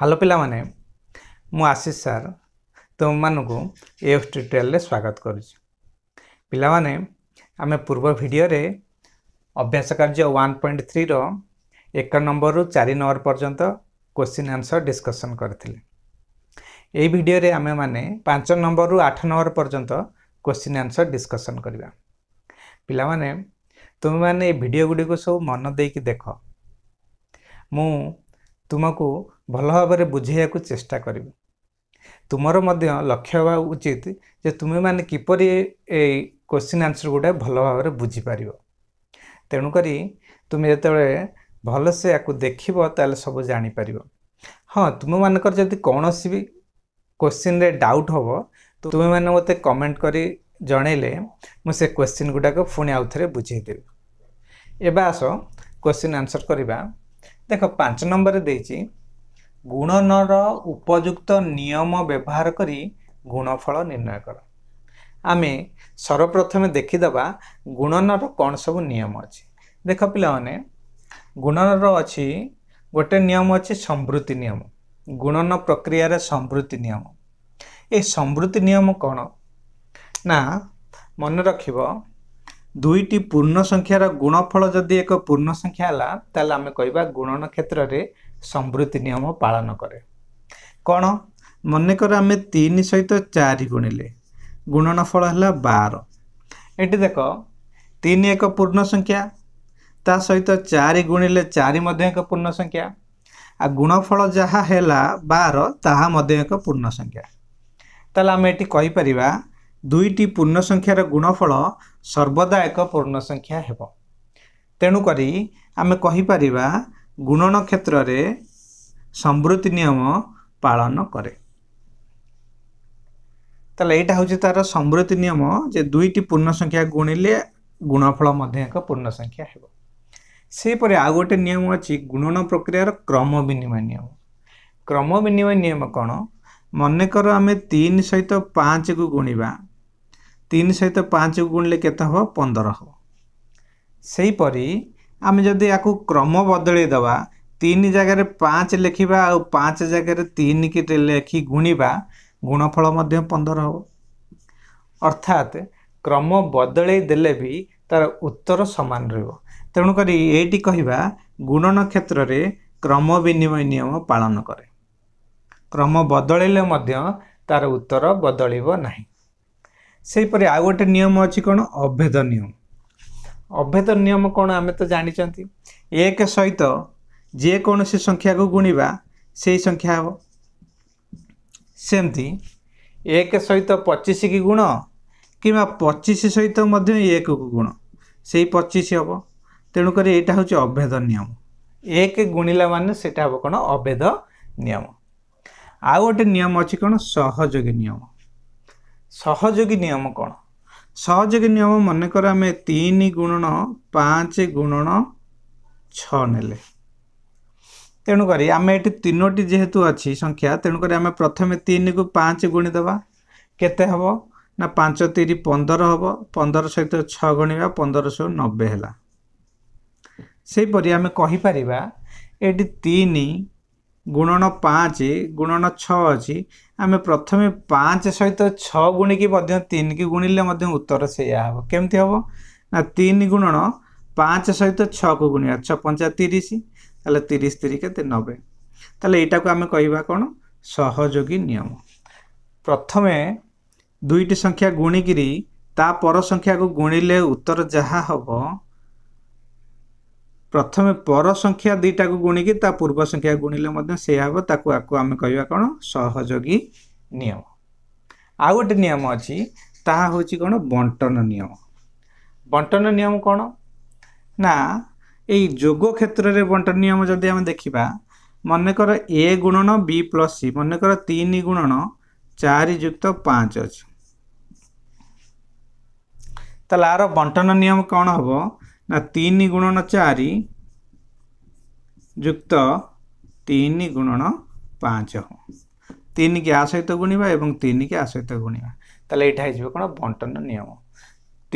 hello ପିଲାମାନେ ମୁଁ Ashish sir ତୁମମାନଙ୍କୁ ଏଫ୍ ଟ୍ୟୁଟୋରିଆଲ୍ରେ ସ୍ୱାଗତ କରୁଛି ପିଲାମାନେ ଆମେ ପୂର୍ବ ଭିଡ଼ିଓରେ ଅଭ୍ୟାସ କାର୍ଯ୍ୟ ୱାନ୍ ପଏଣ୍ଟ ଥ୍ରୀର ଏକ ନମ୍ବରରୁ ଚାରି ନମ୍ବର ପର୍ଯ୍ୟନ୍ତ କୋଶ୍ଚିନ୍ ଆନ୍ସର୍ ଡିସ୍କସନ୍ କରିଥିଲେ ଏହି ଭିଡ଼ିଓରେ ଆମେମାନେ ପାଞ୍ଚ ନମ୍ବରରୁ ଆଠ ନମ୍ବର ପର୍ଯ୍ୟନ୍ତ କୋଶ୍ଚିନ୍ ଆନ୍ସର୍ ଡିସ୍କସନ୍ କରିବା ପିଲାମାନେ ତୁମେମାନେ ଏ ଭିଡ଼ିଓ ଗୁଡ଼ିକୁ ସବୁ ମନ ଦେଇକି ଦେଖ ମୁଁ ତୁମକୁ ଭଲ ଭାବରେ ବୁଝାଇବାକୁ ଚେଷ୍ଟା କରିବି ତୁମର ମଧ୍ୟ ଲକ୍ଷ୍ୟ ହେବା ଉଚିତ ଯେ ତୁମେମାନେ କିପରି ଏଇ କୋଶ୍ଚିନ୍ ଆନ୍ସର୍ ଗୁଡ଼ା ଭଲ ଭାବରେ ବୁଝିପାରିବ ତେଣୁକରି ତୁମେ ଯେତେବେଳେ ଭଲସେ ୟାକୁ ଦେଖିବ ତାହେଲେ ସବୁ ଜାଣିପାରିବ ହଁ ତୁମମାନଙ୍କର ଯଦି କୌଣସି ବି କୋଶ୍ଚିନ୍ରେ ଡାଉଟ୍ ହେବ ତ ତୁମେମାନେ ମୋତେ କମେଣ୍ଟ କରି ଜଣେଇଲେ ମୁଁ ସେ କୋଶ୍ଚିନ୍ ଗୁଡ଼ାକ ପୁଣି ଆଉ ଥରେ ବୁଝାଇଦେବି ଏବେ ଆସ କୋଶ୍ଚିନ୍ ଆନ୍ସର୍ କରିବା ଦେଖ ପାଞ୍ଚ ନମ୍ବରରେ ଦେଇଛି ଗୁଣନର ଉପଯୁକ୍ତ ନିୟମ ବ୍ୟବହାର କରି ଗୁଣଫଳ ନିର୍ଣ୍ଣୟ କର ଆମେ ସର୍ବପ୍ରଥମେ ଦେଖିଦେବା ଗୁଣନର କ'ଣ ସବୁ ନିୟମ ଅଛି ଦେଖ ପିଲାମାନେ ଗୁଣନର ଅଛି ଗୋଟେ ନିୟମ ଅଛି ସମୃତି ନିୟମ ଗୁଣନ ପ୍ରକ୍ରିୟାରେ ସମୃତି ନିୟମ ଏ ସମୃତି ନିୟମ କ'ଣ ନା ମନେ ରଖିବ ଦୁଇଟି ପୂର୍ଣ୍ଣ ସଂଖ୍ୟାର ଗୁଣଫଳ ଯଦି ଏକ ପୂର୍ଣ୍ଣ ସଂଖ୍ୟା ହେଲା ତାହେଲେ ଆମେ କହିବା ଗୁଣନ କ୍ଷେତ୍ରରେ ସମୃଦ୍ଧି ନିୟମ ପାଳନ କରେ କ'ଣ ମନେକର ଆମେ ତିନି ସହିତ ଚାରି ଗୁଣିଲେ ଗୁଣନଫଳ ହେଲା ବାର ଏଠି ଦେଖ ତିନି ଏକ ପୂର୍ଣ୍ଣ ସଂଖ୍ୟା ତା ସହିତ ଚାରି ଗୁଣିଲେ ଚାରି ମଧ୍ୟ ଏକ ପୂର୍ଣ୍ଣ ସଂଖ୍ୟା ଆଉ ଗୁଣଫଳ ଯାହା ହେଲା ବାର ତାହା ମଧ୍ୟ ଏକ ପୂର୍ଣ୍ଣ ସଂଖ୍ୟା ତାହେଲେ ଆମେ ଏଠି କହିପାରିବା ଦୁଇଟି ପୂର୍ଣ୍ଣସଂଖ୍ୟାର ଗୁଣଫଳ ସର୍ବଦା ଏକ ପୂର୍ଣ୍ଣସଂଖ୍ୟା ହେବ ତେଣୁକରି ଆମେ କହିପାରିବା ଗୁଣନ କ୍ଷେତ୍ରରେ ସମୃତି ନିୟମ ପାଳନ କରେ ତାହେଲେ ଏଇଟା ହେଉଛି ତା'ର ସମୃତି ନିୟମ ଯେ ଦୁଇଟି ପୂର୍ଣ୍ଣସଂଖ୍ୟା ଗୁଣିଲେ ଗୁଣଫଳ ମଧ୍ୟ ଏକ ପୂର୍ଣ୍ଣସଂଖ୍ୟା ହେବ ସେହିପରି ଆଉ ଗୋଟେ ନିୟମ ଅଛି ଗୁଣନ ପ୍ରକ୍ରିୟାର କ୍ରମ ବିନିମୟ ନିୟମ କ୍ରମ ବିନିମୟ ନିୟମ କ'ଣ ମନେକର ଆମେ ତିନି ସହିତ ପାଞ୍ଚକୁ ଗୁଣିବା ତିନି ସହିତ ପାଞ୍ଚକୁ ଗୁଣିଲେ କେତେ ହେବ ପନ୍ଦର ହେବ ସେହିପରି ଆମେ ଯଦି ୟାକୁ କ୍ରମ ବଦଳେଇ ଦେବା ତିନି ଜାଗାରେ ପାଞ୍ଚ ଲେଖିବା ଆଉ ପାଞ୍ଚ ଜାଗାରେ ତିନି କି ଲେଖି ଗୁଣିବା ଗୁଣଫଳ ମଧ୍ୟ ପନ୍ଦର ହେବ ଅର୍ଥାତ୍ କ୍ରମ ବଦଳେଇ ଦେଲେ ବି ତା'ର ଉତ୍ତର ସମାନ ରହିବ ତେଣୁକରି ଏଇଟି କହିବା ଗୁଣନ କ୍ଷେତ୍ରରେ କ୍ରମ ବିନିମୟ ନିୟମ ପାଳନ କରେ କ୍ରମ ବଦଳିଲେ ମଧ୍ୟ ତା'ର ଉତ୍ତର ବଦଳିବ ନାହିଁ ସେହିପରି ଆଉ ଗୋଟେ ନିୟମ ଅଛି କ'ଣ ଅଭେଦ ନିୟମ ଅଭେଦ ନିୟମ କ'ଣ ଆମେ ତ ଜାଣିଛନ୍ତି ଏକ ସହିତ ଯେକୌଣସି ସଂଖ୍ୟାକୁ ଗୁଣିବା ସେହି ସଂଖ୍ୟା ହେବ ସେମିତି ଏକ ସହିତ ପଚିଶକି ଗୁଣ କିମ୍ବା ପଚିଶ ସହିତ ମଧ୍ୟ ଏକକୁ ଗୁଣ ସେଇ ପଚିଶ ହେବ ତେଣୁକରି ଏଇଟା ହେଉଛି ଅଭେଦ ନିୟମ ଏକ ଗୁଣିଲା ମାନେ ସେଇଟା ହେବ କ'ଣ ଅଭେଦ ନିୟମ ଆଉ ଗୋଟେ ନିୟମ ଅଛି କ'ଣ ସହଯୋଗୀ ନିୟମ ସହଯୋଗୀ ନିୟମ କ'ଣ ସହଯୋଗୀ ନିୟମ ମନେକର ଆମେ ତିନି ଗୁଣନ ପାଞ୍ଚ ଗୁଣନ ଛଅ ନେଲେ ତେଣୁକରି ଆମେ ଏଠି ତିନୋଟି ଯେହେତୁ ଅଛି ସଂଖ୍ୟା ତେଣୁକରି ଆମେ ପ୍ରଥମେ ତିନିକୁ ପାଞ୍ଚ ଗୁଣିଦେବା କେତେ ହେବ ନା ପାଞ୍ଚ ତିରି ପନ୍ଦର ହେବ ପନ୍ଦର ସହିତ ଛଅ ଗୁଣିବା ପନ୍ଦରଶହ ନବେ ହେଲା ସେହିପରି ଆମେ କହିପାରିବା ଏଠି ତିନି ଗୁଣନ ପାଞ୍ଚ ଗୁଣନ ଛଅ ଅଛି ଆମେ ପ୍ରଥମେ ପାଞ୍ଚ ସହିତ ଛଅ ଗୁଣିକି ମଧ୍ୟ ତିନିକି ଗୁଣିଲେ ମଧ୍ୟ ଉତ୍ତର ସେଇଆ ହେବ କେମିତି ହେବ ନା ତିନି ଗୁଣଣ ପାଞ୍ଚ ସହିତ ଛଅକୁ ଗୁଣିବା ଛଅ ପଞ୍ଚା ତିରିଶ ତାହେଲେ ତିରିଶ ତିରିଶ କେତେ ନବେ ତାହେଲେ ଏଇଟାକୁ ଆମେ କହିବା କ'ଣ ସହଯୋଗୀ ନିୟମ ପ୍ରଥମେ ଦୁଇଟି ସଂଖ୍ୟା ଗୁଣିକିରି ତା ପର ସଂଖ୍ୟାକୁ ଗୁଣିଲେ ଉତ୍ତର ଯାହା ହେବ ପ୍ରଥମେ ପର ସଂଖ୍ୟା ଦୁଇଟାକୁ ଗୁଣିକି ତା ପୂର୍ବ ସଂଖ୍ୟା ଗୁଣିଲେ ମଧ୍ୟ ସେ ହେବ ତାକୁ ଆକୁ ଆମେ କହିବା କ'ଣ ସହଯୋଗୀ ନିୟମ ଆଉ ଗୋଟେ ନିୟମ ଅଛି ତାହା ହେଉଛି କ'ଣ ବଣ୍ଟନ ନିୟମ ବଣ୍ଟନ ନିୟମ କ'ଣ ନା ଏଇ ଯୋଗ କ୍ଷେତ୍ରରେ ବଣ୍ଟନ ନିୟମ ଯଦି ଆମେ ଦେଖିବା ମନେକର ଏ ଗୁଣନ ବି ପ୍ଲସ୍ ସି ମନେକର ତିନି ଗୁଣନ ଚାରି ଯୁକ୍ତ ପାଞ୍ଚ ଅଛି ତାହେଲେ ଆର ବଣ୍ଟନ ନିୟମ କ'ଣ ହେବ ନା ତିନି ଗୁଣନ ଚାରି ଯୁକ୍ତ ତିନି ଗୁଣନ ପାଞ୍ଚ ତିନିକି ଆ ସହିତ ଗୁଣିବା ଏବଂ ତିନିକି ଆ ସହିତ ଗୁଣିବା ତାହେଲେ ଏଇଟା ହେଇଯିବ କ'ଣ ବଣ୍ଟନ ନିୟମ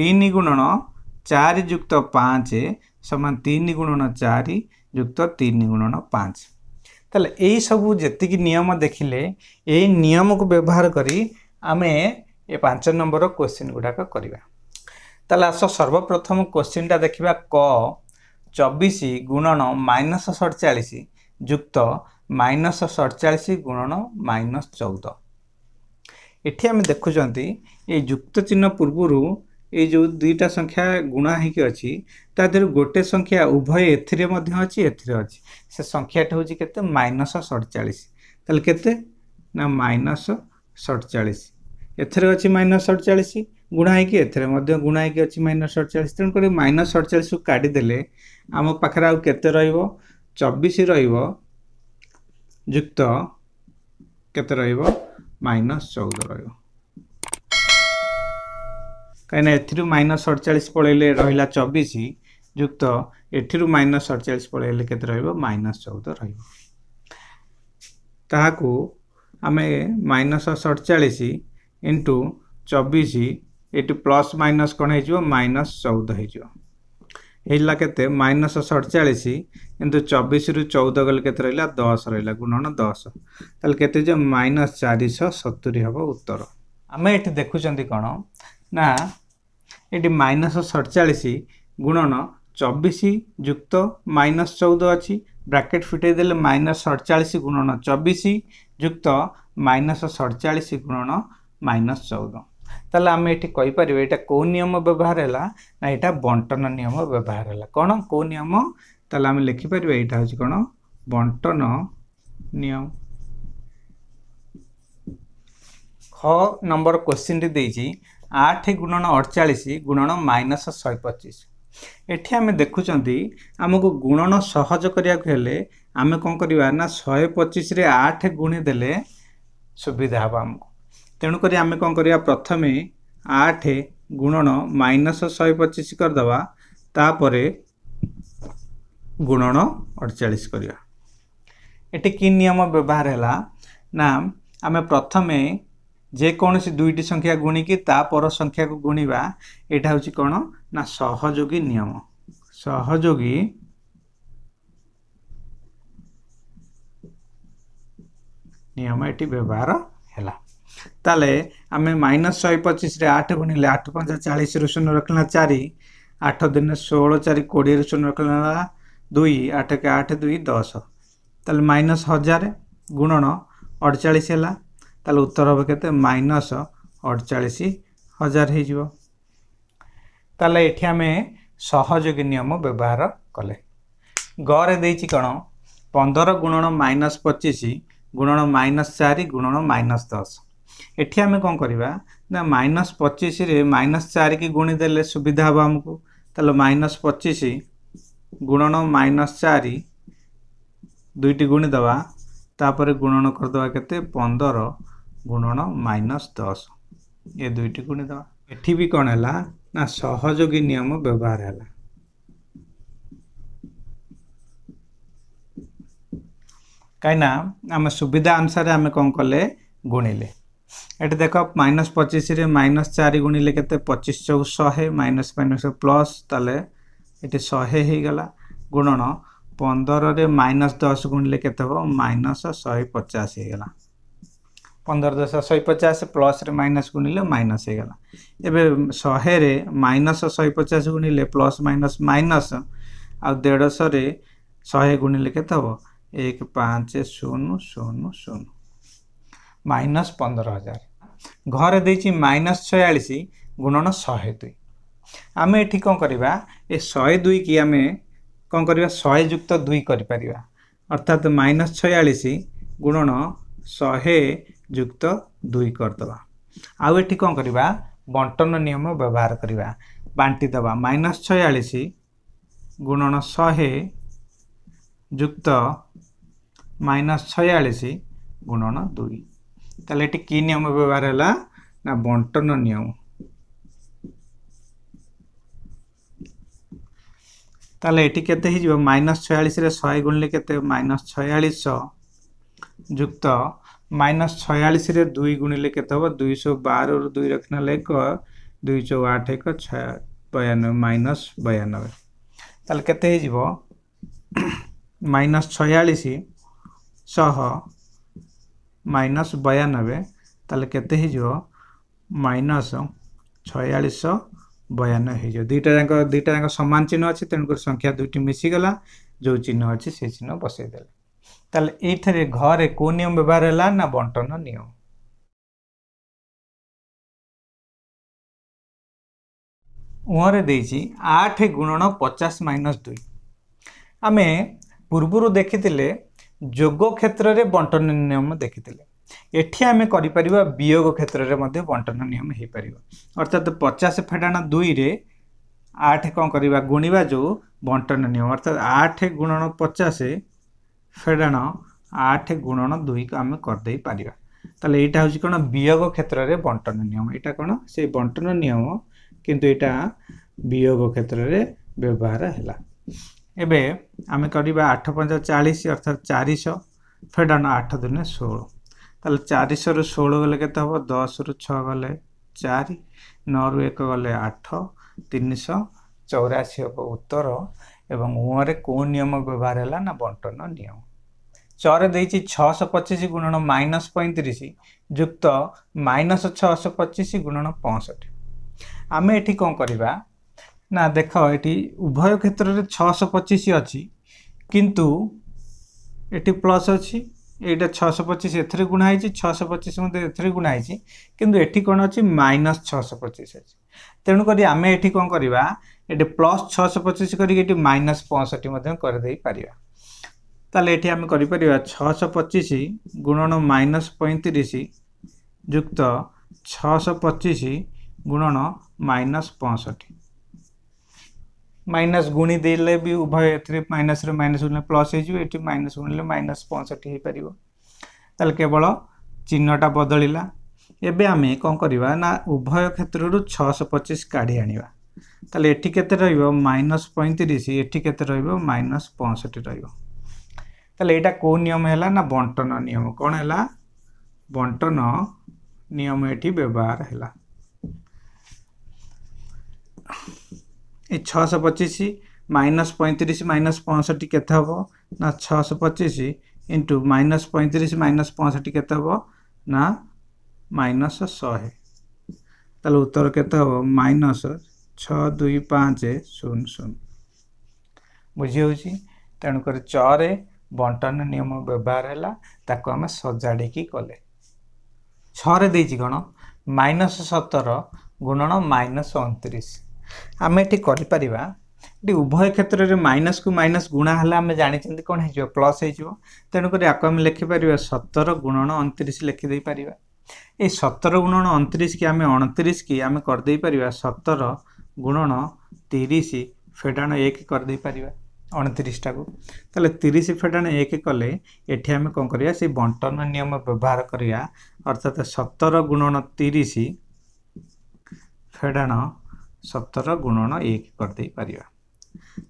ତିନି ଗୁଣନ ଚାରି ଯୁକ୍ତ ପାଞ୍ଚ ସମାନ ତିନି ଗୁଣନ ଚାରି ଯୁକ୍ତ ତିନି ଗୁଣନ ପାଞ୍ଚ ତାହେଲେ ଏଇସବୁ ଯେତିକି ନିୟମ ଦେଖିଲେ ଏଇ ନିୟମକୁ ବ୍ୟବହାର କରି ଆମେ ଏ ପାଞ୍ଚ ନମ୍ବର କୋଶ୍ଚିନ୍ ଗୁଡ଼ାକ କରିବା ତାହେଲେ ଆସ ସର୍ବପ୍ରଥମ କୋଶ୍ଚିନ୍ଟା ଦେଖିବା କ ଚବିଶ ଗୁଣନ ମାଇନସ ସଡ଼ଚାଳିଶ ଯୁକ୍ତ ମାଇନସ ସଡ଼ଚାଳିଶ ଗୁଣନ ମାଇନସ ଚଉଦ ଏଠି ଆମେ ଦେଖୁଛନ୍ତି ଏଇ ଯୁକ୍ତ ଚିହ୍ନ ପୂର୍ବରୁ ଏଇ ଯେଉଁ ଦୁଇଟା ସଂଖ୍ୟା ଗୁଣା ହେଇକି ଅଛି ତା ଦେହରୁ ଗୋଟେ ସଂଖ୍ୟା ଉଭୟ ଏଥିରେ ମଧ୍ୟ ଅଛି ଏଥିରେ ଅଛି ସେ ସଂଖ୍ୟାଟି ହେଉଛି କେତେ ମାଇନସ ସଡ଼ଚାଳିଶ ତାହେଲେ କେତେ ନା ମାଇନସ ସଡ଼ଚାଳିଶ ଏଥିରେ ଅଛି ମାଇନସ ସଡ଼ଚାଳିଶ ଗୁଣା ହେଇକି ଏଥିରେ ମଧ୍ୟ ଗୁଣା ହେଇକି ଅଛି ମାଇନସ୍ ଅଡ଼ଚାଳିଶ ତେଣୁକରି ମାଇନସ୍ ଅଡ଼ଚାଳିଶକୁ କାଢ଼ିଦେଲେ ଆମ ପାଖରେ ଆଉ କେତେ ରହିବ ଚବିଶ ରହିବ ଯୁକ୍ତ କେତେ ରହିବ ମାଇନସ୍ ଚଉଦ ରହିବ କାହିଁକିନା ଏଥିରୁ ମାଇନସ୍ ଅଡ଼ଚାଳିଶ ପଳେଇଲେ ରହିଲା ଚବିଶ ଯୁକ୍ତ ଏଠିରୁ ମାଇନସ୍ ଅଡ଼ଚାଳିଶ ପଳେଇଲେ କେତେ ରହିବ ମାଇନସ୍ ଚଉଦ ରହିବ ତାହାକୁ ଆମେ ମାଇନସ୍ ଅଡ଼ଚାଳିଶ ଇଣ୍ଟୁ ଚବିଶ ଏଠି ପ୍ଲସ୍ ମାଇନସ୍ କ'ଣ ହେଇଯିବ ମାଇନସ୍ ଚଉଦ ହେଇଯିବ ହେଇଲା କେତେ ମାଇନସ୍ ସଡ଼ଚାଳିଶ କିନ୍ତୁ ଚବିଶରୁ ଚଉଦ ଗଲେ କେତେ ରହିଲା ଦଶ ରହିଲା ଗୁଣନ ଦଶ ତାହେଲେ କେତେ ଯେ ମାଇନସ୍ ଚାରିଶହ ସତୁରି ହେବ ଉତ୍ତର ଆମେ ଏଠି ଦେଖୁଛନ୍ତି କ'ଣ ନା ଏଠି ମାଇନସ୍ ସଡ଼ଚାଳିଶ ଗୁଣନ ଚବିଶ ଯୁକ୍ତ ମାଇନସ୍ ଚଉଦ ଅଛି ବ୍ରାକେଟ୍ ଫିଟେଇ ଦେଲେ ମାଇନସ୍ ସଡ଼ଚାଳିଶ ଗୁଣନ ଚବିଶ ଯୁକ୍ତ ମାଇନସ୍ ସଡ଼ଚାଳିଶ ଗୁଣନ ମାଇନସ୍ ଚଉଦ ତାହେଲେ ଆମେ ଏଠି କହିପାରିବେ ଏଇଟା କେଉଁ ନିୟମ ବ୍ୟବହାର ହେଲା ନା ଏଇଟା ବଣ୍ଟନ ନିୟମ ବ୍ୟବହାର ହେଲା କ'ଣ କେଉଁ ନିୟମ ତାହେଲେ ଆମେ ଲେଖିପାରିବା ଏଇଟା ହେଉଛି କ'ଣ ବଣ୍ଟନ ନିୟମ ଖ ନମ୍ବର କ୍ୱେଶ୍ଚିନ୍ଟି ଦେଇଛି ଆଠ ଗୁଣନ ଅଡ଼ଚାଳିଶ ଗୁଣନ ମାଇନସ୍ ଶହେ ପଚିଶ ଏଠି ଆମେ ଦେଖୁଛନ୍ତି ଆମକୁ ଗୁଣନ ସହଜ କରିବାକୁ ହେଲେ ଆମେ କ'ଣ କରିବା ନା ଶହେ ପଚିଶରେ ଆଠ ଗୁଣିଦେଲେ ସୁବିଧା ହେବ ଆମକୁ ତେଣୁକରି ଆମେ କ'ଣ କରିବା ପ୍ରଥମେ ଆଠ ଗୁଣନ ମାଇନସ୍ ଶହେ ପଚିଶ କରିଦେବା ତାପରେ ଗୁଣନ ଅଠଚାଳିଶ କରିବା ଏଠି କି ନିୟମ ବ୍ୟବହାର ହେଲା ନା ଆମେ ପ୍ରଥମେ ଯେକୌଣସି ଦୁଇଟି ସଂଖ୍ୟା ଗୁଣିକି ତା ପର ସଂଖ୍ୟାକୁ ଗୁଣିବା ଏଇଟା ହେଉଛି କ'ଣ ନା ସହଯୋଗୀ ନିୟମ ସହଯୋଗୀ ନିୟମ ଏଠି ବ୍ୟବହାର ତାହେଲେ ଆମେ ମାଇନସ୍ ଶହେ ପଚିଶରେ ଆଠ ଗୁଣିଲେ ଆଠ ପାଞ୍ଚ ଚାଳିଶରୁ ଶୂନ ରଖିଲା ଚାରି ଆଠ ଦିନରେ ଷୋହଳ ଚାରି କୋଡ଼ିଏରୁ ଶୂନ ରଖିଲା ଦୁଇ ଆଠକେ ଆଠ ଦୁଇ ଦଶ ତାହେଲେ ମାଇନସ୍ ହଜାର ଗୁଣନ ଅଡ଼ଚାଳିଶ ହେଲା ତାହେଲେ ଉତ୍ତର ହେବ କେତେ ମାଇନସ୍ ଅଡ଼ଚାଳିଶ ହଜାର ହୋଇଯିବ ତାହେଲେ ଏଠି ଆମେ ସହଯୋଗୀ ନିୟମ ବ୍ୟବହାର କଲେ ଗରେ ଦେଇଛି କ'ଣ ପନ୍ଦର ଗୁଣନ ମାଇନସ୍ ପଚିଶ ଗୁଣନ ମାଇନସ୍ ଚାରି ଗୁଣନ ମାଇନସ୍ ଦଶ ଏଠି ଆମେ କ'ଣ କରିବା ନା ମାଇନସ୍ ପଚିଶରେ ମାଇନସ୍ ଚାରିକି ଗୁଣି ଦେଲେ ସୁବିଧା ହେବ ଆମକୁ ତାହେଲେ ମାଇନସ୍ ପଚିଶ ଗୁଣନ ମାଇନସ୍ ଚାରି ଦୁଇଟି ଗୁଣି ଦେବା ତାପରେ ଗୁଣନ କରିଦେବା କେତେ ପନ୍ଦର ଗୁଣନ ମାଇନସ୍ ଦଶ ଏ ଦୁଇଟି ଗୁଣି ଦେବା ଏଠି ବି କ'ଣ ହେଲା ନା ସହଯୋଗୀ ନିୟମ ବ୍ୟବହାର ହେଲା କାହିଁକିନା ଆମେ ସୁବିଧା ଅନୁସାରେ ଆମେ କ'ଣ କଲେ ଗୁଣିଲେ ଏଠି ଦେଖ ମାଇନସ୍ ପଚିଶରେ ମାଇନସ୍ ଚାରି ଗୁଣିଲେ କେତେ ପଚିଶ ଚଉ ଶହେ ମାଇନସ୍ ମାଇନସ୍ ପ୍ଲସ୍ ତାହେଲେ ଏଠି ଶହେ ହେଇଗଲା ଗୁଣନ ପନ୍ଦରରେ ମାଇନସ୍ ଦଶ ଗୁଣିଲେ କେତେ ହବ ମାଇନସ୍ ଶହେ ପଚାଶ ହେଇଗଲା ପନ୍ଦର ଦଶ ଶହେ ପଚାଶ ପ୍ଲସ୍ରେ ମାଇନସ୍ ଗୁଣିଲେ ମାଇନସ୍ ହେଇଗଲା ଏବେ ଶହେରେ ମାଇନସ୍ ଶହେ ପଚାଶ ଗୁଣିଲେ ପ୍ଲସ୍ ମାଇନସ୍ ମାଇନସ୍ ଆଉ ଦେଢ଼ଶହରେ ଶହେ ଗୁଣିଲେ କେତେ ହବ ଏକ ପାଞ୍ଚ ଶୂନ ଶୂନ ଶୂନ ମାଇନସ୍ ପନ୍ଦର ହଜାର ଘରେ ଦେଇଛି ମାଇନସ୍ ଛୟାଳିଶ ଗୁଣନ ଶହେ ଦୁଇ ଆମେ ଏଠି କ'ଣ କରିବା ଏ ଶହେ ଦୁଇକି ଆମେ କ'ଣ କରିବା ଶହେ ଯୁକ୍ତ ଦୁଇ କରିପାରିବା ଅର୍ଥାତ୍ ମାଇନସ୍ ଛୟାଳିଶ ଗୁଣନ ଶହେ ଯୁକ୍ତ ଦୁଇ କରିଦେବା ଆଉ ଏଠି କ'ଣ କରିବା ବଣ୍ଟନ ନିୟମ ବ୍ୟବହାର କରିବା ବାଣ୍ଟିଦେବା ମାଇନସ୍ ଛୟାଳିଶ ଗୁଣନ ଶହେ ଯୁକ୍ତ ମାଇନସ୍ ଛୟାଳିଶ ଗୁଣନ ଦୁଇ তাহলে এটি কী নিয়ম ব্যবহার হল না বন্টন নিয়ম তাহলে এটি কেতে হয়ে মাইনস ছয়াশে শহে গুণলে কেতে মাইনস ছয়াশ যুক্ত মাইনস ছয়াশে দুই গুণলে কেতে হব দুইশ বার দুই রক্ষণ এক দুই চৌ আট এক ছয় বয়ানবে মাইনস বয়ানবে তাহলে কেতে হয়ে মাইনস ছয়াশ শহ ମାଇନସ୍ ବୟାନବେ ତାହେଲେ କେତେ ହେଇଯିବ ମାଇନସ୍ ଛୟାଳିଶ ବୟାନବେ ହେଇଯିବ ଦୁଇଟା ଯାକ ଦୁଇଟା ଯାକ ସମାନ ଚିହ୍ନ ଅଛି ତେଣୁକରି ସଂଖ୍ୟା ଦୁଇଟି ମିଶିଗଲା ଯେଉଁ ଚିହ୍ନ ଅଛି ସେ ଚିହ୍ନ ବସେଇଦେଲେ ତାହେଲେ ଏଇଥିରେ ଘରେ କେଉଁ ନିୟମ ବ୍ୟବହାର ହେଲା ନା ବଣ୍ଟନ ନିୟମ ଉହରେ ଦେଇଛି ଆଠ ଗୁଣନ ପଚାଶ ମାଇନସ୍ ଦୁଇ ଆମେ ପୂର୍ବରୁ ଦେଖିଥିଲେ যোগ ক্ষেত্রে বন্টন নিয়ম দেখিলে এটি আমি করিপারিবা বিয়োগ ক্ষেত্রে মধ্যে বন্টন নিয়ম হইপারিব অর্থাৎ পচাশ ফেডাণ দুইরে আঠ কম করা গুণবা যে বন্টন নিয়ম অর্থাৎ আঠ গুণন পচাশ ফেডাণ আঠ গুণন দুই আমি করে পারিবা তাহলে এইটা হচ্ছে কোণ বিয়োগ ক্ষেত্রে বন্টন নিয়ম এটা কোণ সেই বন্টন নিয়ম কিন্তু এটা বিয়োগ ক্ষেত্রে ব্যবহার হল ଏବେ ଆମେ କରିବା ଆଠ ପଞ୍ଚ ଚାଳିଶ ଅର୍ଥାତ୍ ଚାରିଶହ ଫେଡ଼ାନ ଆଠ ଦୁନିଆ ଷୋହଳ ତାହେଲେ ଚାରିଶହରୁ ଷୋହଳ ଗଲେ କେତେ ହେବ ଦଶରୁ ଛଅ ଗଲେ ଚାରି ନଅରୁ ଏକ ଗଲେ ଆଠ ତିନିଶହ ଚଉରାଅଶୀ ହେବ ଉତ୍ତର ଏବଂ ଉଁରେ କେଉଁ ନିୟମ ବ୍ୟବହାର ହେଲା ନା ବଣ୍ଟନ ନିୟମ ଚରେ ଦେଇଛି ଛଅଶହ ପଚିଶ ଗୁଣନ ମାଇନସ୍ ପଇଁତିରିଶ ଯୁକ୍ତ ମାଇନସ୍ ଛଅଶହ ପଚିଶ ଗୁଣନ ପଞ୍ଚଷଠି ଆମେ ଏଠି କ'ଣ କରିବା ନା ଦେଖ ଏଠି ଉଭୟ କ୍ଷେତ୍ରରେ ଛଅଶହ ପଚିଶ ଅଛି କିନ୍ତୁ ଏଠି ପ୍ଲସ୍ ଅଛି ଏଇଟା ଛଅଶହ ପଚିଶ ଏଥିରେ ଗୁଣା ହେଇଛି ଛଅଶହ ପଚିଶ ମଧ୍ୟ ଏଥିରେ ଗୁଣା ହେଇଛି କିନ୍ତୁ ଏଠି କ'ଣ ଅଛି ମାଇନସ୍ ଛଅଶହ ପଚିଶ ଅଛି ତେଣୁକରି ଆମେ ଏଠି କ'ଣ କରିବା ଏଠି ପ୍ଲସ୍ ଛଅଶହ ପଚିଶ କରିକି ଏଠି ମାଇନସ୍ ପଞ୍ଚଷଠି ମଧ୍ୟ କରିଦେଇପାରିବା ତାହେଲେ ଏଠି ଆମେ କରିପାରିବା ଛଅଶହ ପଚିଶ ଗୁଣନ ମାଇନସ୍ ପଇଁତିରିଶ ଯୁକ୍ତ ଛଅଶହ ପଚିଶ ଗୁଣନ ମାଇନସ୍ ପଞ୍ଚଷଠି माइनस गुणीदे भी उभय ए माइनस माइनस गुण प्लस हो माइनस गुणिले माइनस पचष्ठी हो पार ତାହେଲେ କେବଳ ଚିହ୍ନଟା ବଦଳିଲା ଏବେ ଆମେ କ'ଣ କରିବା ନା ଉଭୟ କ୍ଷେତ୍ରରୁ ଛଅଶହ ପଚିଶ କାଢ଼ି ଆଣିବା ତାହେଲେ ଏଠି କେତେ ରହିବ ମାଇନସ୍ ପଇଁତିରିଶ ଏଠି କେତେ ରହିବ ମାଇନସ୍ ପଞ୍ଚଷଠି ରହିବ ତାହେଲେ ଏଇଟା କେଉଁ ନିୟମ ହେଲା ନା ବଣ୍ଟନ ନିୟମ କ'ଣ ହେଲା ବଣ୍ଟନ ନିୟମ ଏଠି ବ୍ୟବହାର ହେଲା ए छःश पचिश माइनस पैंतीस माइनस पैंसठ के छः छःश पच्चिस इंटू माइनस पैंतीस माइनस पैंसठ के ना माइनस शहे तेल उत्तर के माइनस छ दुई पाँच शून शून बुझी तेणुक चरे ବଣ୍ଟନ ନିୟମ ବ୍ୟବହାର ହେଲା ତାକୁ ଆମେ ସଜାଡ଼ିକି କଲେ ଛଅରେ ଦେଇଛି କ'ଣ ମାଇନସ୍ ସତର ଗୁଣନ ଆମେ ଏଠି କରିପାରିବା ଏଠି ଉଭୟ କ୍ଷେତ୍ରରେ ମାଇନସ୍କୁ ମାଇନସ୍ ଗୁଣା ହେଲେ ଆମେ ଜାଣିଛନ୍ତି କ'ଣ ହେଇଯିବ ପ୍ଲସ୍ ହେଇଯିବ ତେଣୁକରି ଆକୁ ଆମେ ଲେଖିପାରିବା ସତର ଗୁଣଣ ଅଣତିରିଶ ଲେଖିଦେଇପାରିବା ଏଇ ସତର ଗୁଣଣ ଅଣତିରିଶ କି ଆମେ ଅଣତିରିଶ କି ଆମେ କରିଦେଇପାରିବା ସତର ଗୁଣଣ ତିରିଶ ଫେଡ଼ାଣ ଏକ କରିଦେଇପାରିବା ଅଣତିରିଶଟାକୁ ତାହେଲେ ତିରିଶ ଫେଡ଼ାଣ ଏକ କଲେ ଏଠି ଆମେ କ'ଣ କରିବା ସେଇ ବଣ୍ଟନ ନିୟମ ବ୍ୟବହାର କରିବା ଅର୍ଥାତ୍ ସତର ଗୁଣଣ ତିରିଶ ଫେଡ଼ାଣ ସତର ଗୁଣନ ଏକ କରିଦେଇପାରିବା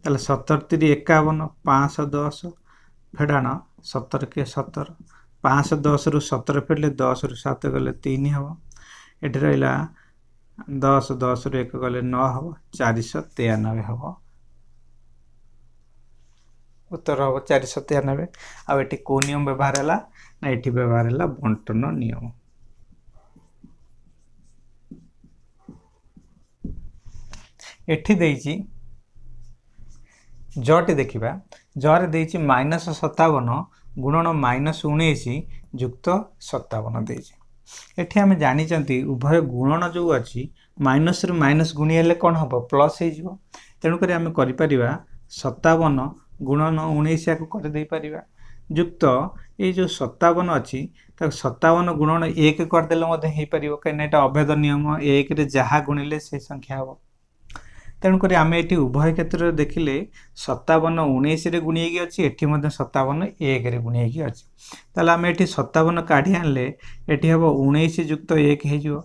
ତାହେଲେ ସତର ତିରି ଏକାବନ ପାଞ୍ଚଶହ ଦଶ ଫେଡ଼ାଣ ସତର କିଏ ସତର ପାଞ୍ଚଶହ ଦଶରୁ ସତର ଫେଡ଼ିଲେ ଦଶରୁ ସାତ ଗଲେ ତିନି ହେବ ଏଠି ରହିଲା ଦଶ ଦଶରୁ ଏକ ଗଲେ ନଅ ହେବ ଚାରିଶହ ତେୟାନବେ ହେବ ଉତ୍ତର ହେବ ଚାରିଶହ ତେୟାନବେ ଆଉ ଏଠି କେଉଁ ନିୟମ ବ୍ୟବହାର ହେଲା ନା ଏଠି ବ୍ୟବହାର ହେଲା ବଣ୍ଟନ ନିୟମ ଏଠି ଦେଇଛି ଜଟି ଦେଖିବା ଜରେ ଦେଇଛି ମାଇନସ୍ ସତାବନ ଗୁଣନ ମାଇନସ୍ ଉଣେଇଶ ଯୁକ୍ତ ସତାବନ ଦେଇଛି ଏଠି ଆମେ ଜାଣିଛନ୍ତି ଉଭୟ ଗୁଣନ ଯେଉଁ ଅଛି ମାଇନସ୍ରୁ ମାଇନସ୍ ଗୁଣି ହେଲେ କ'ଣ ହେବ ପ୍ଲସ୍ ହେଇଯିବ ତେଣୁକରି ଆମେ କରିପାରିବା ସତାବନ ଗୁଣନ ଉଣେଇଶ ଆକୁ କରିଦେଇପାରିବା ଯୁକ୍ତ ଏଇ ଯେଉଁ ସତାବନ ଅଛି ତାକୁ ସତାବନ ଗୁଣନ ଏକ କରିଦେଲେ ମଧ୍ୟ ହେଇପାରିବ କାହିଁକିନା ଏଇଟା ଅଭେଦ ନିୟମ ଏକରେ ଯାହା ଗୁଣିଲେ ସେ ସଂଖ୍ୟା ହେବ ତେଣୁକରି ଆମେ ଏଠି ଉଭୟ କ୍ଷେତ୍ରରେ ଦେଖିଲେ ସତାବନ ଉଣେଇଶରେ ଗୁଣିଆକି ଅଛି ଏଠି ମଧ୍ୟ ସତାବନ ଏକରେ ଗୁଣିଆକି ଅଛି ତାହେଲେ ଆମେ ଏଠି ସତାବନ କାଢ଼ି ଆଣିଲେ ଏଠି ହେବ ଉଣେଇଶ ଯୁକ୍ତ ଏକ ହେଇଯିବ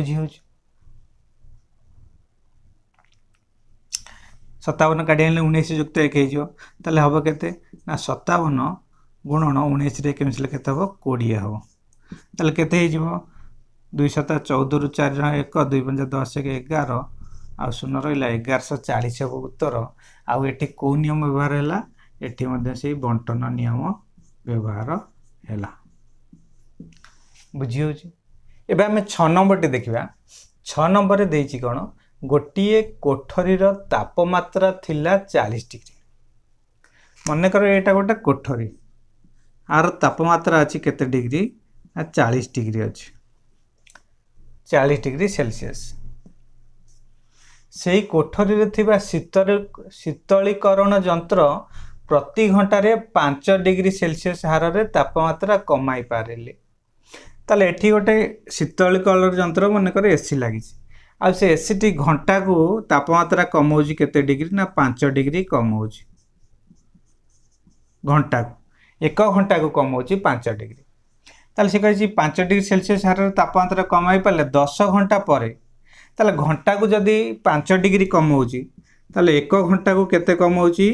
ବୁଝିହେଉଛି ସତାବନ କାଢ଼ି ଆଣିଲେ ଉଣେଇଶ ଯୁକ୍ତ ଏକ ହେଇଯିବ ତାହେଲେ ହେବ କେତେ ନା ସତାବନ ଗୁଣନ ଉଣେଇଶରେ କେମିତି କେତେ ହେବ କୋଡ଼ିଏ ହେବ ତାହେଲେ କେତେ ହେଇଯିବ ଦୁଇଶହ ଚଉଦରୁ ଚାରି ଏକ ଦୁଇ ପଞ୍ଚ ଦଶ ଏକ ଏଗାର ଆଉ ଶୂନ ରହିଲା ଏଗାରଶହ ଚାଳିଶ ହେବ ଉତ୍ତର ଆଉ ଏଠି କେଉଁ ନିୟମ ବ୍ୟବହାର ହେଲା ଏଠି ମଧ୍ୟ ସେଇ ବଣ୍ଟନ ନିୟମ ବ୍ୟବହାର ହେଲା ବୁଝିହେଉଛି ଏବେ ଆମେ ଛଅ ନମ୍ବରଟି ଦେଖିବା ଛଅ ନମ୍ବରରେ ଦେଇଛି କ'ଣ ଗୋଟିଏ କୋଠରୀର ତାପମାତ୍ରା ଥିଲା ଚାଳିଶ ଡିଗ୍ରୀ ମନେକର ଏଇଟା ଗୋଟେ କୋଠରୀ ଆର ତାପମାତ୍ରା ଅଛି କେତେ ଡିଗ୍ରୀ ଚାଳିଶ ଡିଗ୍ରୀ ଅଛି ଚାଳିଶ ଡିଗ୍ରୀ ସେଲସିୟସ ସେହି କୋଠରୀରେ ଥିବା ଶୀତରେ ଶୀତଳୀକରଣ ଯନ୍ତ୍ର ପ୍ରତି ଘଣ୍ଟାରେ ପାଞ୍ଚ ଡିଗ୍ରୀ ସେଲସିୟସ ହାରରେ ତାପମାତ୍ରା କମାଇ ପାରିଲେ ତାହେଲେ ଏଠି ଗୋଟେ ଶୀତଳୀକରଣ ଯନ୍ତ୍ର ମନେକର ଏସି ଲାଗିଛି ଆଉ ସେ ଏସିଟି ଘଣ୍ଟାକୁ ତାପମାତ୍ରା କମାଉଛି କେତେ ଡିଗ୍ରୀ ନା ପାଞ୍ଚ ଡିଗ୍ରୀ କମାଉଛି ଘଣ୍ଟାକୁ ଏକ ଘଣ୍ଟାକୁ କମାଉଛି ପାଞ୍ଚ ଡିଗ୍ରୀ তাহলে সে কী পাঁচ ডিগ্রি সেলসিয়াস হারের তাপমাত্রা কমাই পারলে দশ ঘণ্টা পরে তাহলে ঘন্টাকু যদি পাঁচ ডিগ্রি কমাଉଛି তাহলে এক ঘন্টাকু কেতে কমাଉଛି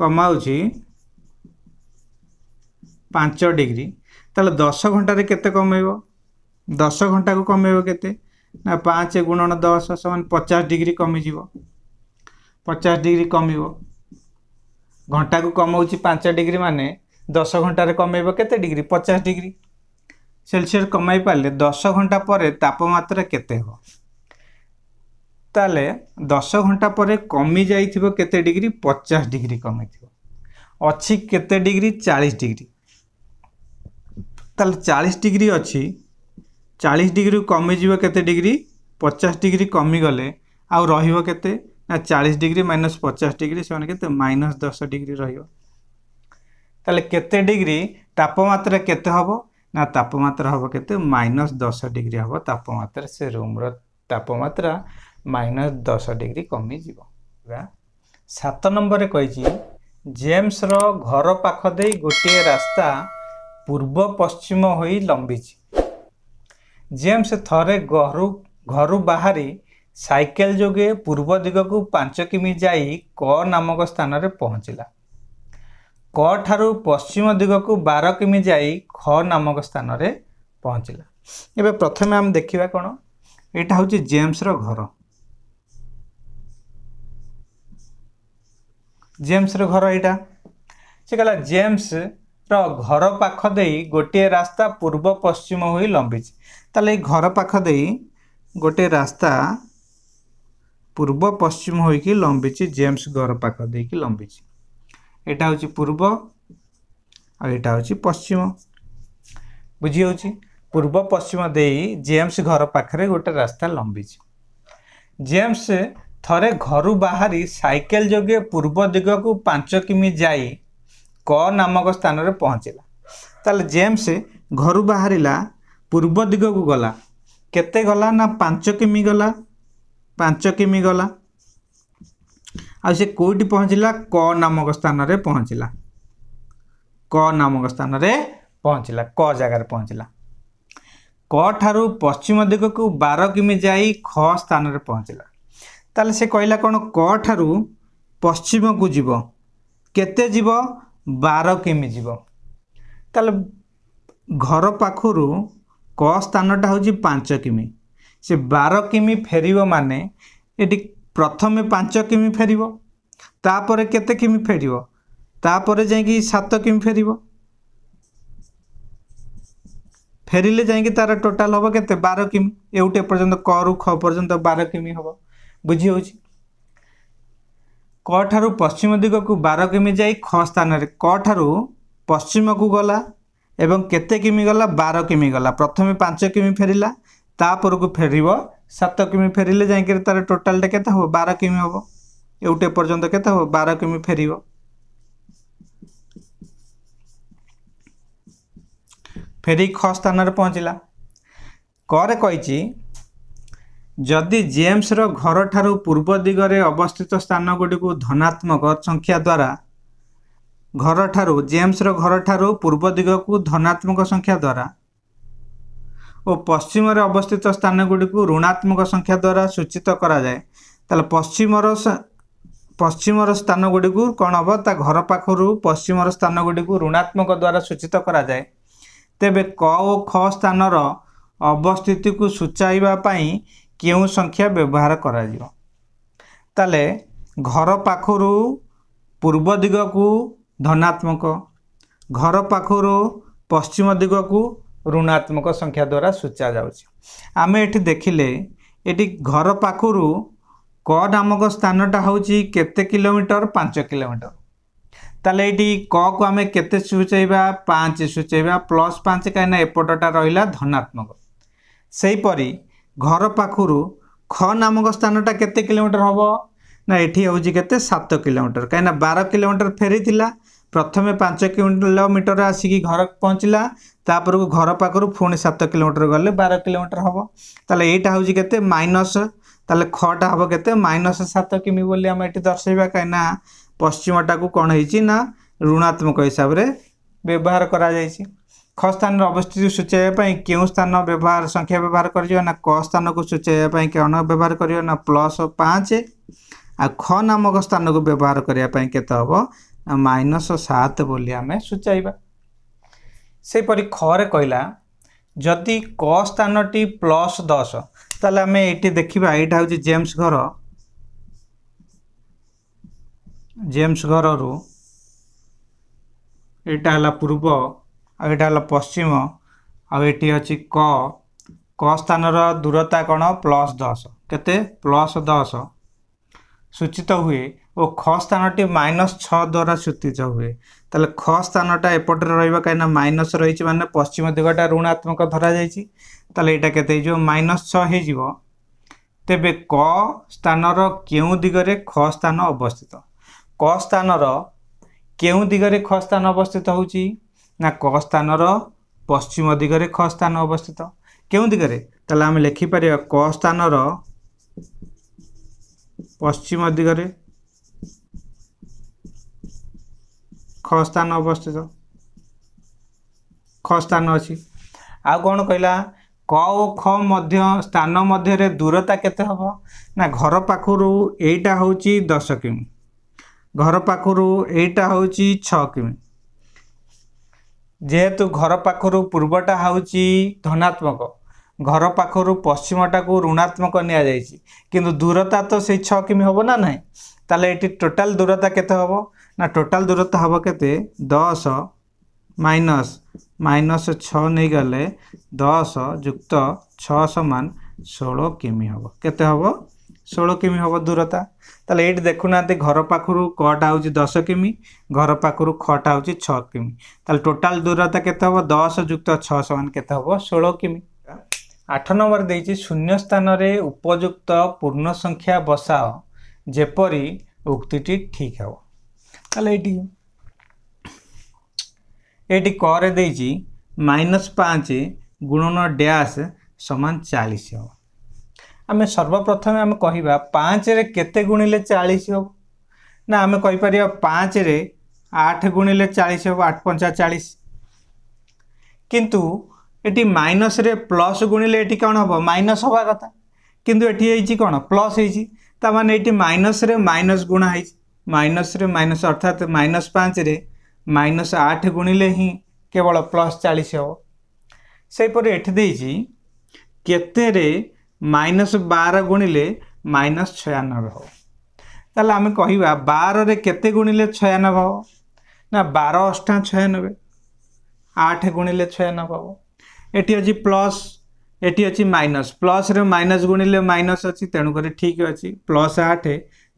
কমাଉଛି পাঁচ ডিগ্রি তাহলে দশ ঘন্টারে কেতে কমাইব দশ ঘন্টাকু কমাইব কেতে ନା ପାଞ୍ଚ ଗୁଣନ ଦଶ ସମାନ ପଚାଶ ଡିଗ୍ରୀ କମିଯିବ ପଚାଶ ଡିଗ୍ରୀ କମିବ ଘଣ୍ଟାକୁ କମାଉଛି পাঁচ ডিগ্রি মানে দশ ঘণ্টার কমাইব কেতে ডিগ্রি পচাশ ডিগ্রি সেলসিয়াস কমাই পারলে দশ ঘন্টা পরে তাপমাত্রা কেতে হব তাহলে দশ ঘন্টা পরে কমি যাইথিব কেতে ডিগ্রি পচাশ ডিগ্রি কমিথিব ଅଛି କେତେ ଡିଗ୍ରୀ ଚାଳିଶ ଡିଗ୍ରୀ ତାହେଲେ ଚାଳିଶ ଡିଗ୍ରୀ ଅଛି ଚାଳିଶ ଡିଗ୍ରୀରୁ କମିଯିବ କେତେ ଡିଗ୍ରୀ ପଚାଶ ଡିଗ୍ରୀ କମିଗଲେ ଆଉ ରହିବ କେତେ ନା ଚାଳିଶ ଡିଗ୍ରୀ ମାଇନସ୍ ପଚାଶ ଡିଗ୍ରୀ ସେମାନେ କେତେ ମାଇନସ୍ ଦଶ ଡିଗ୍ରୀ ରହିବ তাহলে কেতে ডিগ্রি তাপমাত্রা কেতে হব না তাপমাত্রা হব কেতে মাইনস দশ ডিগ্রি হব তাপমাত্রা সে রুম্র তাপমাত্রা মাইনস দশ ডিগ্রি কমিযিব সাত নম্বরে কইছি জেমসর ঘর পাখ দিয়ে গোটিয়ে রাস্তা পূর্ব পশ্চিম হয়ে লম্বিছি জেমস থরে ঘরু ঘরু বাহারি সাইকেল যোগে পূর্ব ଦିଗକୁ পাঁচ কিমি যাই ক নামক স্থানরে ପହଞ୍ଚିଲା କ ଠାରୁ ପଶ୍ଚିମ ଦିଗକୁ ବାର କିମି ଯାଇ ଖ ନାମକ ସ୍ଥାନରେ ପହଞ୍ଚିଲା ଏବେ ପ୍ରଥମେ ଆମେ ଦେଖିବା କ'ଣ ଏଇଟା ହେଉଛି ଜେମ୍ସର ଘର ଜେମ୍ସର ଘର ଏଇଟା ସେ କହିଲା ଜେମ୍ସର ଘର ପାଖ ଦେଇ ଗୋଟିଏ ରାସ୍ତା ପୂର୍ବ ପଶ୍ଚିମ ହୋଇ ଲମ୍ବିଛି ତାହେଲେ ଏଇ ଘର ପାଖ ଦେଇ ଗୋଟିଏ ରାସ୍ତା ପୂର୍ବ ପଶ୍ଚିମ ହୋଇକି ଲମ୍ବିଛି ଜେମ୍ସ ଘର ପାଖ ଦେଇକି ଲମ୍ବିଛି ଏଇଟା ହେଉଛି ପୂର୍ବ ଆଉ ଏଇଟା ହେଉଛି ପଶ୍ଚିମ ବୁଝିହେଉଛି ପୂର୍ବ ପଶ୍ଚିମ ଦେଇ ଜେମ୍ସ ଘର ପାଖରେ ଗୋଟେ ରାସ୍ତା ଲମ୍ବିଛି ଜେମ୍ସ ଥରେ ଘରୁ ବାହାରି ସାଇକେଲ ଯୋଗେ ପୂର୍ବ ଦିଗକୁ ପାଞ୍ଚ କିମି ଯାଇ କ ନାମକ ସ୍ଥାନରେ ପହଞ୍ଚିଲା ତାହେଲେ ଜେମ୍ସ ଘରୁ ବାହାରିଲା ପୂର୍ବ ଦିଗକୁ ଗଲା କେତେ ଗଲା ନା ପାଞ୍ଚ କିମି ଗଲା ପାଞ୍ଚ କିମି ଗଲା ଆଉ ସେ କେଉଁଠି ପହଞ୍ଚିଲା କ ନାମକ ସ୍ଥାନରେ ପହଞ୍ଚିଲା କ ନାମକ ସ୍ଥାନରେ ପହଞ୍ଚିଲା କ ଜାଗାରେ ପହଞ୍ଚିଲା କ ଠାରୁ ପଶ୍ଚିମ ଦିଗକୁ ବାର କିମି ଯାଇ ଖ ସ୍ଥାନରେ ପହଞ୍ଚିଲା ତାହେଲେ ସେ କହିଲା କ'ଣ କ ଠାରୁ ପଶ୍ଚିମକୁ ଯିବ କେତେ ଯିବ ବାର କିମି ଯିବ ତାହେଲେ ଘର ପାଖରୁ କ ସ୍ଥାନଟା ହେଉଛି ପାଞ୍ଚ କିମି ସେ ବାର କିମି ଫେରିବ ମାନେ ଏଠି ପ୍ରଥମେ ପାଞ୍ଚ କିମି ଫେରିବ ତାପରେ କେତେ କିମି ଫେରିବ ତାପରେ ଯାଇକି ସାତ କିମି ଫେରିବ ଫେରିଲେ ଯାଇକି ତାର ଟୋଟାଲ ହବ କେତେ ବାର କିମି ଏଉଟ ଏପର୍ଯ୍ୟନ୍ତ କରୁ ଖ ପର୍ଯ୍ୟନ୍ତ ବାର କିମି ହବ ବୁଝିହେଉଛି କ ଠାରୁ ପଶ୍ଚିମ ଦିଗକୁ ବାର କିମି ଯାଇ ଖ ସ୍ଥାନରେ କ ଠାରୁ ପଶ୍ଚିମକୁ ଗଲା ଏବଂ କେତେ କିମି ଗଲା ବାର କିମି ଗଲା ପ୍ରଥମେ ପାଞ୍ଚ କିମି ଫେରିଲା ତାପରକୁ ଫେରିବ ସାତ କିମି ଫେରିଲେ ଯାଇକରି ତା'ର ଟୋଟାଲଟା କେତେ ହବ ବାର କିମି ହବ ଏଉଟେ ପର୍ଯ୍ୟନ୍ତ କେତେ ହବ ବାର କିମି ଫେରିବ ଫେରି ଖ ସ୍ଥାନରେ ପହଞ୍ଚିଲା କରେ କହିଛି ଯଦି ଜେମ୍ସର ଘରଠାରୁ ପୂର୍ବ ଦିଗରେ ଅବସ୍ଥିତ ସ୍ଥାନଗୁଡ଼ିକୁ ଧନାତ୍ମକ ସଂଖ୍ୟା ଦ୍ୱାରା ଘରଠାରୁ ଜେମ୍ସର ଘରଠାରୁ ପୂର୍ବ ଦିଗକୁ ଧନାତ୍ମକ ସଂଖ୍ୟା ଦ୍ୱାରା ଓ ପଶ୍ଚିମରେ ଅବସ୍ଥିତ ସ୍ଥାନଗୁଡ଼ିକୁ ଋଣାତ୍ମକ ସଂଖ୍ୟା ଦ୍ୱାରା ସୂଚିତ କରାଯାଏ ତାହେଲେ ପଶ୍ଚିମର ପଶ୍ଚିମର ସ୍ଥାନଗୁଡ଼ିକୁ କ'ଣ ହେବ ତା ଘର ପାଖରୁ ପଶ୍ଚିମର ସ୍ଥାନଗୁଡ଼ିକୁ ଋଣାତ୍ମକ ଦ୍ୱାରା ସୂଚିତ କରାଯାଏ ତେବେ କ ଓ ଖ ସ୍ଥାନର ଅବସ୍ଥିତିକୁ ସୂଚାଇବା ପାଇଁ କେଉଁ ସଂଖ୍ୟା ବ୍ୟବହାର କରାଯିବ ତାହେଲେ ଘର ପାଖରୁ ପୂର୍ବ ଦିଗକୁ ଧନାତ୍ମକ ଘର ପାଖରୁ ପଶ୍ଚିମ ଦିଗକୁ ଋଣାତ୍ମକ ସଂଖ୍ୟା ଦ୍ୱାରା ସୂଚାଯାଉଛି ଆମେ ଏଠି ଦେଖିଲେ ଏଠି ଘର ପାଖରୁ କ ନାମକ ସ୍ଥାନଟା ହେଉଛି କେତେ କିଲୋମିଟର ପାଞ୍ଚ କିଲୋମିଟର ତାହେଲେ ଏଇଠି କକୁ ଆମେ କେତେ ସୂଚାଇବା ପାଞ୍ଚ ସୂଚାଇବା ପ୍ଲସ୍ ପାଞ୍ଚ କାହିଁକିନା ଏପଟଟା ରହିଲା ଧନାତ୍ମକ ସେହିପରି ଘର ପାଖରୁ ଖ ନାମକ ସ୍ଥାନଟା କେତେ କିଲୋମିଟର ହେବ ନା ଏଠି ହେଉଛି କେତେ ସାତ କିଲୋମିଟର କାହିଁକିନା ବାର କିଲୋମିଟର ଫେରିଥିଲା ପ୍ରଥମେ ପାଞ୍ଚ କିଲୋମିଟର ଆସିକି ଘର ପହଞ୍ଚିଲା ତାପରକୁ ଘର ପାଖରୁ ପୁଣି ସାତ କିଲୋମିଟର ଗଲେ ବାର କିଲୋମିଟର ହେବ ତାହେଲେ ଏଇଟା ହେଉଛି କେତେ ମାଇନସ୍ ତାହେଲେ ଖଟା ହେବ କେତେ ମାଇନସ୍ ସାତ କିମି ବୋଲି ଆମେ ଏଠି ଦର୍ଶାଇବା କାହିଁକିନା ପଶ୍ଚିମଟାକୁ କ'ଣ ହେଇଛି ନା ଋଣାତ୍ମକ ହିସାବରେ ବ୍ୟବହାର କରାଯାଇଛି ଖ ସ୍ଥାନର ଅବସ୍ଥିତି ସୂଚାଇବା ପାଇଁ କେଉଁ ସ୍ଥାନ ବ୍ୟବହାର ସଂଖ୍ୟା ବ୍ୟବହାର କରିଯିବ ନା କ ସ୍ଥାନକୁ ସୂଚାଇବା ପାଇଁ କ'ଣ ବ୍ୟବହାର କରିବ ନା ପ୍ଲସ୍ ପାଞ୍ଚ ଆଉ ଖ ନାମକ ସ୍ଥାନକୁ ବ୍ୟବହାର କରିବା ପାଇଁ କେତେ ହେବ ମାଇନସ୍ ସାତ ବୋଲି ଆମେ ସୂଚାଇବା ସେହିପରି ଖରେ କହିଲା ଯଦି କ ସ୍ଥାନଟି ପ୍ଲସ୍ ଦଶ ତାହେଲେ ଆମେ ଏଇଠି ଦେଖିବା ଏଇଟା ହେଉଛି ଜେମ୍ସ ଘର ଜେମ୍ସ ଘରରୁ ଏଇଟା ହେଲା ପୂର୍ବ ଆଉ ଏଇଟା ହେଲା ପଶ୍ଚିମ ଆଉ ଏଠି ଅଛି କ କ ସ୍ଥାନର ଦୂରତା କ'ଣ ପ୍ଲସ୍ ଦଶ କେତେ ପ୍ଲସ୍ ଦଶ ସୂଚିତ ହୁଏ ଓ ଖ ସ୍ଥାନଟି ମାଇନସ୍ ଛଅ ଦ୍ୱାରା ସୂଚିତ ହୁଏ ତାହେଲେ ଖ ସ୍ଥାନଟା ଏପଟରେ ରହିବ କାହିଁକିନା ମାଇନସ୍ ରହିଛି ମାନେ ପଶ୍ଚିମ ଦିଗଟା ଋଣାତ୍ମକ ଧରାଯାଇଛି ତାହେଲେ ଏଇଟା କେତେ ହେଇଯିବ ମାଇନସ୍ ଛଅ ହେଇଯିବ ତେବେ କ ସ୍ଥାନର କେଉଁ ଦିଗରେ ଖ ସ୍ଥାନ ଅବସ୍ଥିତ କ ସ୍ଥାନର କେଉଁ ଦିଗରେ ଖ ସ୍ଥାନ ଅବସ୍ଥିତ ହେଉଛି ନା କ ସ୍ଥାନର ପଶ୍ଚିମ ଦିଗରେ ଖ ସ୍ଥାନ ଅବସ୍ଥିତ କେଉଁ ଦିଗରେ ତାହେଲେ ଆମେ ଲେଖିପାରିବା କ ସ୍ଥାନର ପଶ୍ଚିମ ଦିଗରେ ଖସ୍ଥାନ ଅବସ୍ଥିତ ଖସ୍ଥାନ ଅଛି ଆଉ କ'ଣ କହିଲା କ ଓ ଖ ମଧ୍ୟ ସ୍ଥାନ ମଧ୍ୟରେ ଦୂରତା କେତେ ହେବ ନା ଘର ପାଖରୁ ଏଇଟା ହେଉଛି ଦଶ କିମି ଘର ପାଖରୁ ଏଇଟା ହେଉଛି ଛଅ କିମି ଯେହେତୁ ଘର ପାଖରୁ ପୂର୍ବଟା ହେଉଛି ଧନାତ୍ମକ ଘର ପାଖରୁ ପଶ୍ଚିମଟାକୁ ଋଣାତ୍ମକ ନିଆଯାଇଛି କିନ୍ତୁ ଦୂରତା ତ ସେଇ ଛଅ କିମି ହେବ ନା ନାହିଁ ତାହେଲେ ଏଠି ଟୋଟାଲ୍ ଦୂରତା କେତେ ହେବ ना टोटाल दूरत हम के दस माइनस माइनस छगले दस युक्त छान षोल किमी हम के षोल किमी हम दूरता तेल ये देखुना घर पाखर कट आ दस किमी घर पाखर खट आ छमी तेल टोटाल दूरता के दस युक्त छान के षोल किमी आठ नंबर दे शून्य स्थान में उपयुक्त पूर्ण संख्या बसाओ जेपरी उक्ति ठीक हाँ তাহলে এটি এটি করে দিয়েছি মাইনস পাঁচ গুণন ড্যাশ সমান চালিশ হব আমি সর্বপ্রথমে আমি কহিবা পাঁচরে কেতে গুণিলে চালিশ হব না আমি কইপারিবা পাঁচরে আঠ গুণিলে চালিশ হব আট পঞ্চা চালিশ কিন্তু এটি মাইনসরে প্লস গুণিলে এটি কোণ হব মাইনস হওয়া কথা কিন্তু এটি হয়েছি কোণ প্লস হয়েছি তার মানে এটি মাইনসরে মাইনস গুণা হয়েছে ମାଇନସ୍ ରେ ମାଇନସ୍ ଅର୍ଥାତ୍ ମାଇନସ୍ ପାଞ୍ଚରେ ମାଇନସ୍ ଆଠ ଗୁଣିଲେ ହିଁ କେବଳ ପ୍ଲସ୍ ଚାଳିଶ ହେବ ସେହିପରି ଏଠି ଦେଇଛି କେତେରେ ମାଇନସ୍ ବାର ଗୁଣିଲେ ମାଇନସ୍ ଛୟାନବେ ହେବ ତାହେଲେ ଆମେ କହିବା ବାରରେ କେତେ ଗୁଣିଲେ ଛୟାନବେ ହେବ ନା ବାର ଅଷ୍ଟା ଛୟାନବେ ଆଠ ଗୁଣିଲେ ଛୟାନବେ ହେବ ଏଠି ଅଛି ପ୍ଲସ୍ ଏଠି ଅଛି ମାଇନସ୍ ପ୍ଲସ୍ରେ ମାଇନସ୍ ଗୁଣିଲେ ମାଇନସ୍ ଅଛି ତେଣୁକରି ଠିକ୍ ଅଛି ପ୍ଲସ୍ ଆଠ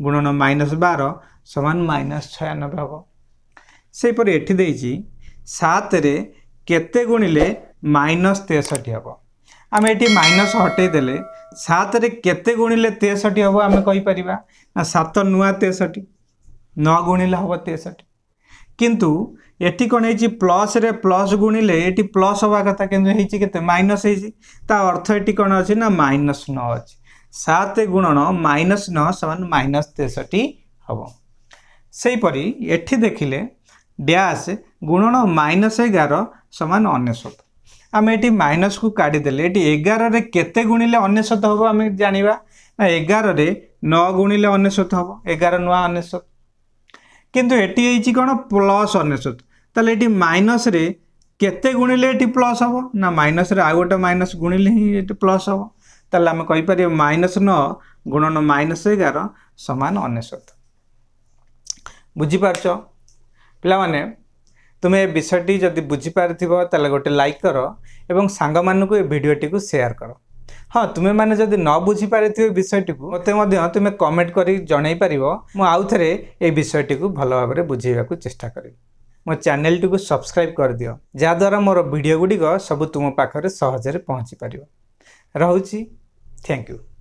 ଗୁଣନ ମାଇନସ୍ ବାର ସମାନ ମାଇନସ୍ ଛୟାନବେ ହେବ ସେହିପରି ଏଠି ଦେଇଛି ସାତରେ କେତେ ଗୁଣିଲେ ମାଇନସ୍ ତେଷଠି ହେବ ଆମେ ଏଠି ମାଇନସ୍ ହଟେଇ ଦେଲେ ସାତରେ କେତେ ଗୁଣିଲେ ତେଷଠି ହେବ ଆମେ କହିପାରିବା ନା ସାତ ନୂଆ ତେଷଠି ନ ଗୁଣିଲେ ହେବ ତେଷଠି କିନ୍ତୁ ଏଠି କ'ଣ ହେଇଛି ପ୍ଲସ୍ରେ ପ୍ଲସ୍ ଗୁଣିଲେ ଏଠି ପ୍ଲସ୍ ହେବା କଥା କିନ୍ତୁ ହେଇଛି କେତେ ମାଇନସ୍ ହେଇଛି ତା ଅର୍ଥ ଏଠି କ'ଣ ଅଛି ନା ମାଇନସ୍ ନଅ ଅଛି ସାତ ଗୁଣନ ମାଇନସ୍ ନଅ ସମାନ ମାଇନସ୍ ତେଷଠି ହେବ ସେହିପରି ଏଠି ଦେଖିଲେ ଡ୍ୟାସ୍ ଗୁଣନ ମାଇନସ୍ ଏଗାର ସମାନ ଅନେଶ୍ୱତ ଆମେ ଏଠି ମାଇନସ୍କୁ କାଢ଼ିଦେଲେ ଏଠି ଏଗାରରେ କେତେ ଗୁଣିଲେ ଅନେଶ୍ୱତ ହେବ ଆମେ ଜାଣିବା ନା ଏଗାରରେ ନଅ ଗୁଣିଲେ ଅନେଶ୍ୱତ ହେବ ଏଗାର ନୂଆ ଅନେଶ୍ୱତ କିନ୍ତୁ ଏଠି ହେଇଛି କ'ଣ ପ୍ଲସ୍ ଅନେଶ୍ୱତ ତାହେଲେ ଏଠି ମାଇନସ୍ରେ କେତେ ଗୁଣିଲେ ଏଠି ପ୍ଲସ୍ ହେବ ନା ମାଇନସ୍ରେ ଆଉ ଗୋଟେ ମାଇନସ୍ ଗୁଣିଲେ ହିଁ ଏଠି ପ୍ଲସ୍ ହେବ ତାହେଲେ ଆମେ କହିପାରିବା ମାଇନସ୍ ନଅ ଗୁଣନ ମାଇନସ୍ ଏଗାର ସମାନ ଅନେଶ୍ୱତ ବୁଝିପାରୁଛ ପିଲାମାନେ ତୁମେ ଏ ବିଷୟଟି ଯଦି ବୁଝିପାରୁଥିବ ତାହେଲେ ଗୋଟେ ଲାଇକ୍ କର ଏବଂ ସାଙ୍ଗମାନଙ୍କୁ ଏ ଭିଡ଼ିଓଟିକୁ ସେୟାର କର ହଁ ତୁମେମାନେ ଯଦି ନ ବୁଝିପାରିଥିବ ବିଷୟଟିକୁ ମୋତେ ମଧ୍ୟ ତୁମେ କମେଣ୍ଟ କରି ଜଣାଇ ପାରିବ ମୁଁ ଆଉ ଥରେ ଏ ବିଷୟଟିକୁ ଭଲ ଭାବରେ ବୁଝାଇବାକୁ ଚେଷ୍ଟା କରିବି ମୋ ଚ୍ୟାନେଲଟିକୁ ସବସ୍କ୍ରାଇବ୍ କରିଦିଅ ଯାହାଦ୍ୱାରା ମୋର ଭିଡ଼ିଓ ଗୁଡ଼ିକ ସବୁ ତୁମ ପାଖରେ ସହଜରେ ପହଞ୍ଚିପାରିବ ରହୁଛି ଥ୍ୟାଙ୍କ ୟୁ